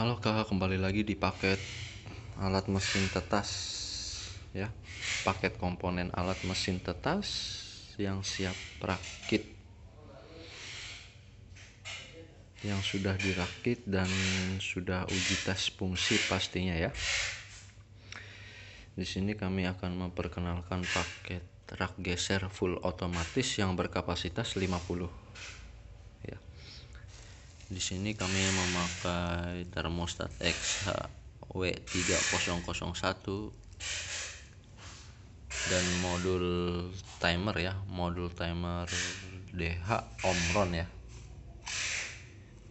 Halo kakak kembali lagi di paket alat mesin tetas ya paket komponen alat mesin tetas yang siap rakit yang sudah dirakit dan sudah uji tes fungsi pastinya ya di sini kami akan memperkenalkan paket rak geser full otomatis yang berkapasitas 50 di sini kami memakai termostat XHW3001 dan modul timer ya, modul timer DH Omron ya.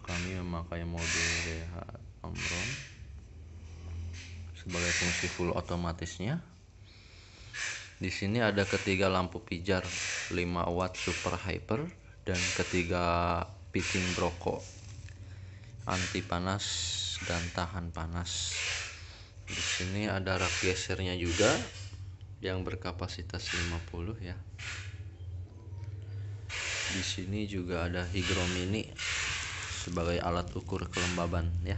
Kami memakai modul DH Omron sebagai fungsi full otomatisnya. Di sini ada ketiga lampu pijar 5 watt super hyper dan ketiga fitting broko anti panas dan tahan panas di sini ada rak gesernya juga yang berkapasitas 50 ya di sini juga ada higromini sebagai alat ukur kelembaban ya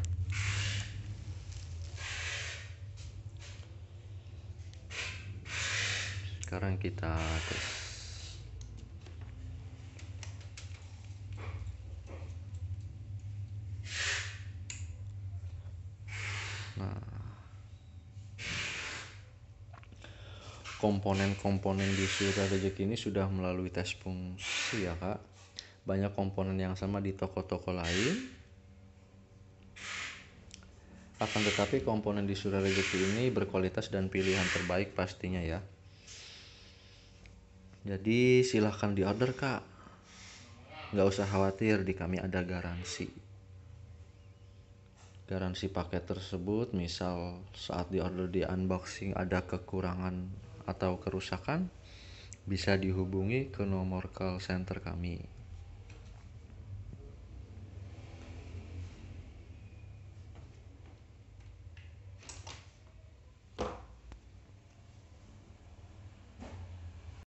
sekarang kita tes komponen-komponen di surat rezeki ini sudah melalui tes fungsi ya kak banyak komponen yang sama di toko-toko lain akan tetapi komponen di surat rezeki ini berkualitas dan pilihan terbaik pastinya ya jadi silahkan diorder kak nggak usah khawatir di kami ada garansi garansi paket tersebut misal saat di order di unboxing ada kekurangan atau kerusakan bisa dihubungi ke nomor call center kami